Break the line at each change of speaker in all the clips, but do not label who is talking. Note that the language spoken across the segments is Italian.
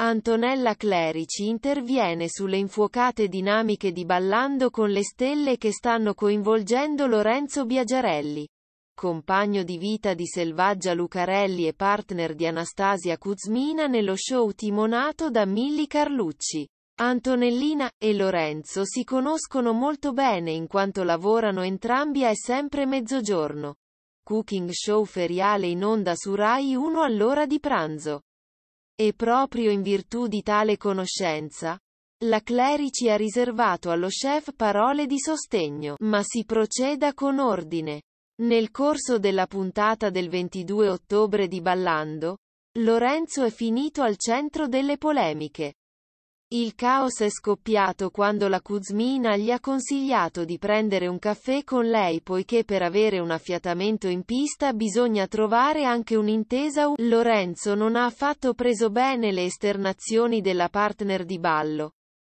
Antonella Clerici interviene sulle infuocate dinamiche di Ballando con le stelle che stanno coinvolgendo Lorenzo Biagiarelli, compagno di vita di Selvaggia Lucarelli e partner di Anastasia Kuzmina nello show timonato da Milli Carlucci. Antonellina e Lorenzo si conoscono molto bene in quanto lavorano entrambi a È sempre mezzogiorno. Cooking show feriale in onda su Rai 1 all'ora di pranzo. E proprio in virtù di tale conoscenza, la Clerici ha riservato allo chef parole di sostegno, ma si proceda con ordine. Nel corso della puntata del 22 ottobre di Ballando, Lorenzo è finito al centro delle polemiche. Il caos è scoppiato quando la Kuzmina gli ha consigliato di prendere un caffè con lei poiché per avere un affiatamento in pista bisogna trovare anche un'intesa u Lorenzo non ha affatto preso bene le esternazioni della partner di ballo,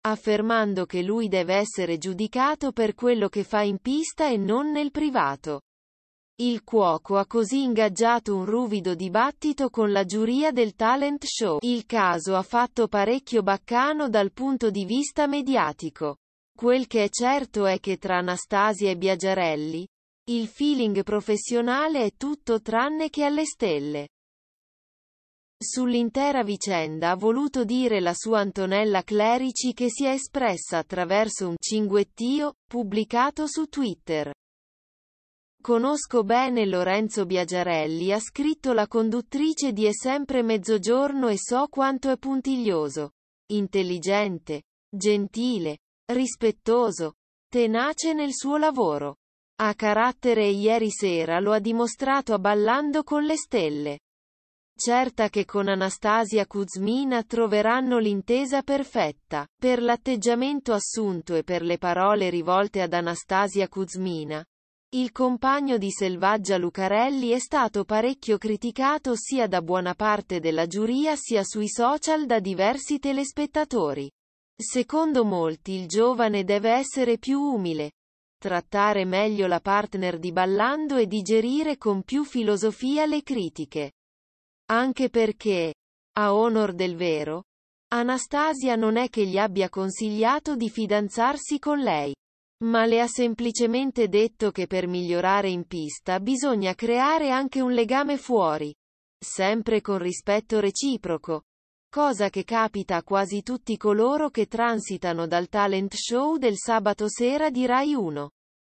affermando che lui deve essere giudicato per quello che fa in pista e non nel privato. Il cuoco ha così ingaggiato un ruvido dibattito con la giuria del talent show. Il caso ha fatto parecchio baccano dal punto di vista mediatico. Quel che è certo è che tra Anastasia e Biagiarelli, il feeling professionale è tutto tranne che alle stelle. Sull'intera vicenda ha voluto dire la sua Antonella Clerici che si è espressa attraverso un cinguettio, pubblicato su Twitter. Conosco bene Lorenzo Biagiarelli ha scritto la conduttrice di È sempre mezzogiorno e so quanto è puntiglioso, intelligente, gentile, rispettoso, tenace nel suo lavoro. Ha carattere e ieri sera lo ha dimostrato a Ballando con le stelle. Certa che con Anastasia Kuzmina troveranno l'intesa perfetta. Per l'atteggiamento assunto e per le parole rivolte ad Anastasia Kuzmina, il compagno di Selvaggia Lucarelli è stato parecchio criticato sia da buona parte della giuria sia sui social da diversi telespettatori. Secondo molti il giovane deve essere più umile, trattare meglio la partner di ballando e digerire con più filosofia le critiche. Anche perché, a onor del vero, Anastasia non è che gli abbia consigliato di fidanzarsi con lei ma le ha semplicemente detto che per migliorare in pista bisogna creare anche un legame fuori, sempre con rispetto reciproco, cosa che capita a quasi tutti coloro che transitano dal talent show del sabato sera di Rai 1.